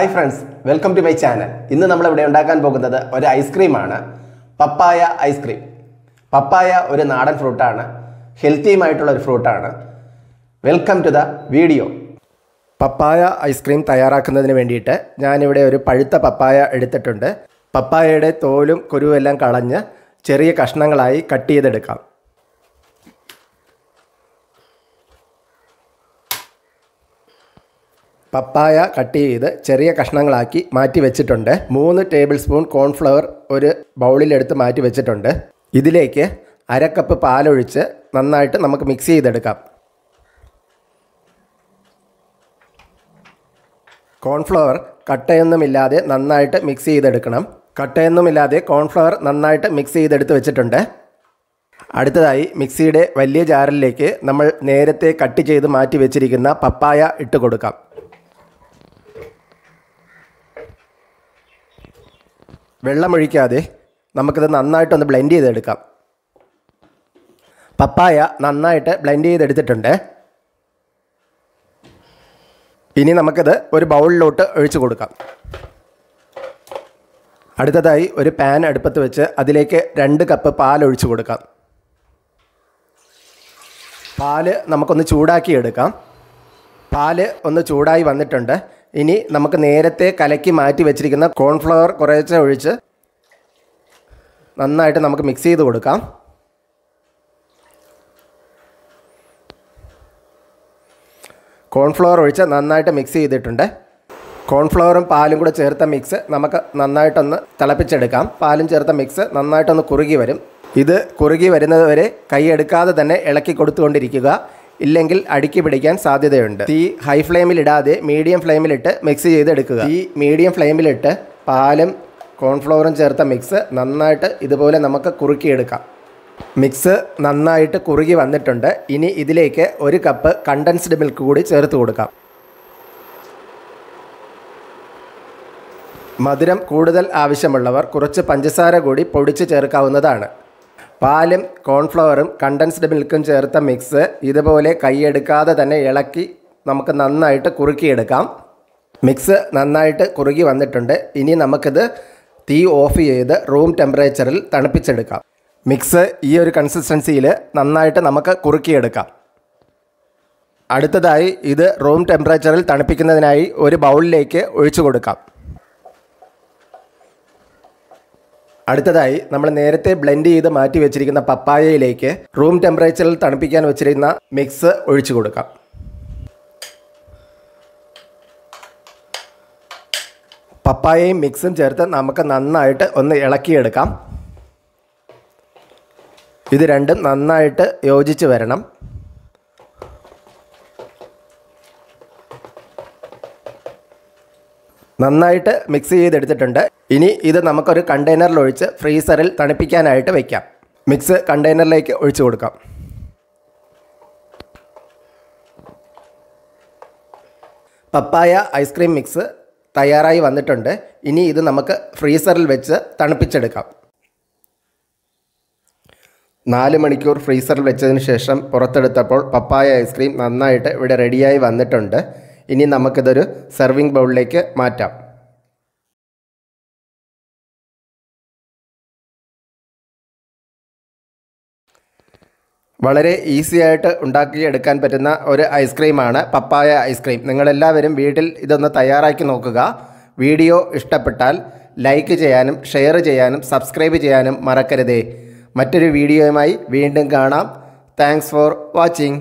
hi friends welcome to my channel ഇന്ന് നമ്മൾ ഇവിടെ ഉണ്ടാക്കാൻ പോകുന്നത് ഒരു ഐസ്ക്രീമാണ് പപ്പായ ഐസ്ക്രീം പപ്പായ ഒരു നാടൻ ഫ്രൂട്ടാണ് ഹെൽത്തിയുമായിട്ടുള്ള ഒരു ഫ്രൂട്ടാണ് വെൽക്കം ടു ദ വീഡിയോ പപ്പായ ഐസ്ക്രീം തയ്യാറാക്കുന്നതിന് വേണ്ടിയിട്ട് ഞാനിവിടെ ഒരു പഴുത്ത പപ്പായ എടുത്തിട്ടുണ്ട് പപ്പായയുടെ തോലും കുരുവെല്ലാം കളഞ്ഞ് ചെറിയ കഷ്ണങ്ങളായി കട്ട് ചെയ്തെടുക്കാം പപ്പായ കട്ട് ചെയ്ത് ചെറിയ കഷ്ണങ്ങളാക്കി മാറ്റി വെച്ചിട്ടുണ്ട് മൂന്ന് ടേബിൾ സ്പൂൺ കോൺഫ്ലവർ ഒരു ബൗളിലെടുത്ത് മാറ്റി വെച്ചിട്ടുണ്ട് ഇതിലേക്ക് അര കപ്പ് പാലൊഴിച്ച് നന്നായിട്ട് നമുക്ക് മിക്സ് ചെയ്തെടുക്കാം കോൺഫ്ലവർ കട്ടയൊന്നുമില്ലാതെ നന്നായിട്ട് മിക്സ് ചെയ്തെടുക്കണം കട്ടയൊന്നുമില്ലാതെ കോൺഫ്ലവർ നന്നായിട്ട് മിക്സ് ചെയ്തെടുത്ത് വെച്ചിട്ടുണ്ട് അടുത്തതായി മിക്സിയുടെ വലിയ ജാറിലേക്ക് നമ്മൾ നേരത്തെ കട്ട് ചെയ്ത് മാറ്റി വെച്ചിരിക്കുന്ന പപ്പായ ഇട്ട് കൊടുക്കാം വെള്ളമൊഴിക്കാതെ നമുക്കിത് നന്നായിട്ടൊന്ന് ബ്ലെൻഡ് ചെയ്തെടുക്കാം പപ്പായ നന്നായിട്ട് ബ്ലെൻഡ് ചെയ്തെടുത്തിട്ടുണ്ട് ഇനി നമുക്കിത് ഒരു ബൗളിലോട്ട് ഒഴിച്ചു കൊടുക്കാം അടുത്തതായി ഒരു പാൻ അടുപ്പത്ത് വെച്ച് അതിലേക്ക് രണ്ട് കപ്പ് പാൽ ഒഴിച്ചു കൊടുക്കാം പാല് നമുക്കൊന്ന് ചൂടാക്കി എടുക്കാം പാല് ഒന്ന് ചൂടായി വന്നിട്ടുണ്ട് ഇനി നമുക്ക് നേരത്തെ കലക്കി മാറ്റി വെച്ചിരിക്കുന്ന കോൺഫ്ലവർ കുറേശ്ശെ ഒഴിച്ച് നന്നായിട്ട് നമുക്ക് മിക്സ് ചെയ്ത് കൊടുക്കാം കോൺഫ്ലവർ ഒഴിച്ച് നന്നായിട്ട് മിക്സ് ചെയ്തിട്ടുണ്ട് കോൺഫ്ലവറും പാലും കൂടെ ചേർത്ത മിക്സ് നമുക്ക് നന്നായിട്ടൊന്ന് തിളപ്പിച്ചെടുക്കാം പാലും ചേർത്ത മിക്സ് നന്നായിട്ടൊന്ന് കുറുകി വരും ഇത് കുറുകി വരുന്നത് വരെ എടുക്കാതെ തന്നെ ഇളക്കി കൊടുത്തുകൊണ്ടിരിക്കുക ഇല്ലെങ്കിൽ അടുക്കി പിടിക്കാൻ സാധ്യതയുണ്ട് തീ ഹൈ ഫ്ലെയിമിലിടാതെ മീഡിയം ഫ്ലെയിമിലിട്ട് മിക്സ് ചെയ്തെടുക്കുക ഈ മീഡിയം ഫ്ലെയിമിലിട്ട് പാലും കോൺഫ്ലോറും ചേർത്ത മിക്സ് നന്നായിട്ട് ഇതുപോലെ നമുക്ക് കുറുക്കിയെടുക്കാം മിക്സ് നന്നായിട്ട് കുറുകി വന്നിട്ടുണ്ട് ഇനി ഇതിലേക്ക് ഒരു കപ്പ് കണ്ടൻസ്ഡ് മിൽക്ക് കൂടി ചേർത്ത് കൊടുക്കാം മധുരം കൂടുതൽ ആവശ്യമുള്ളവർ കുറച്ച് പഞ്ചസാര കൂടി പൊടിച്ച് ചേർക്കാവുന്നതാണ് പാലും കോൺഫ്ലവറും കണ്ടൻസ്ഡ് മിൽക്കും ചേർത്ത മിക്സ് ഇതുപോലെ കൈയെടുക്കാതെ തന്നെ ഇളക്കി നമുക്ക് നന്നായിട്ട് കുറുക്കിയെടുക്കാം മിക്സ് നന്നായിട്ട് കുറുകി വന്നിട്ടുണ്ട് ഇനി നമുക്കിത് തീ ഓഫ് ചെയ്ത് റൂം ടെമ്പറേച്ചറിൽ തണുപ്പിച്ചെടുക്കാം മിക്സ് ഈ ഒരു കൺസിസ്റ്റൻസിയിൽ നന്നായിട്ട് നമുക്ക് കുറുക്കിയെടുക്കാം അടുത്തതായി ഇത് റൂം ടെമ്പറേച്ചറിൽ തണുപ്പിക്കുന്നതിനായി ഒരു ബൗളിലേക്ക് ഒഴിച്ചു കൊടുക്കാം അടുത്തതായി നമ്മൾ നേരത്തെ ബ്ലെൻഡ് ചെയ്ത് മാറ്റി വെച്ചിരിക്കുന്ന പപ്പായയിലേക്ക് റൂം ടെമ്പറേച്ചറിൽ തണുപ്പിക്കാൻ വെച്ചിരിക്കുന്ന മിക്സ് ഒഴിച്ചു കൊടുക്കാം പപ്പായയും മിക്സും ചേർത്ത് നമുക്ക് നന്നായിട്ട് ഒന്ന് ഇളക്കിയെടുക്കാം ഇത് രണ്ടും നന്നായിട്ട് യോജിച്ച് വരണം നന്നായിട്ട് മിക്സ് ചെയ്തെടുത്തിട്ടുണ്ട് ഇനി ഇത് നമുക്കൊരു കണ്ടെയ്നറിൽ ഒഴിച്ച് ഫ്രീസറിൽ തണുപ്പിക്കാനായിട്ട് വയ്ക്കാം മിക്സ് കണ്ടെയ്നറിലേക്ക് ഒഴിച്ചു കൊടുക്കാം പപ്പായ ഐസ്ക്രീം മിക്സ് തയ്യാറായി വന്നിട്ടുണ്ട് ഇനി ഇത് നമുക്ക് ഫ്രീസറിൽ വെച്ച് തണുപ്പിച്ചെടുക്കാം നാല് മണിക്കൂർ ഫ്രീസറിൽ വെച്ചതിന് ശേഷം പുറത്തെടുത്തപ്പോൾ പപ്പായ ഐസ്ക്രീം നന്നായിട്ട് ഇവിടെ റെഡിയായി വന്നിട്ടുണ്ട് ഇനി നമുക്കിതൊരു സെർവിങ് ബൗളിലേക്ക് മാറ്റാം വളരെ ഈസി ആയിട്ട് ഉണ്ടാക്കിയെടുക്കാൻ പറ്റുന്ന ഒരു ഐസ്ക്രീമാണ് പപ്പായ ഐസ്ക്രീം നിങ്ങളെല്ലാവരും വീട്ടിൽ ഇതൊന്ന് തയ്യാറാക്കി നോക്കുക വീഡിയോ ഇഷ്ടപ്പെട്ടാൽ ലൈക്ക് ചെയ്യാനും ഷെയർ ചെയ്യാനും സബ്സ്ക്രൈബ് ചെയ്യാനും മറക്കരുതേ മറ്റൊരു വീഡിയോയുമായി വീണ്ടും കാണാം താങ്ക്സ് ഫോർ വാച്ചിങ്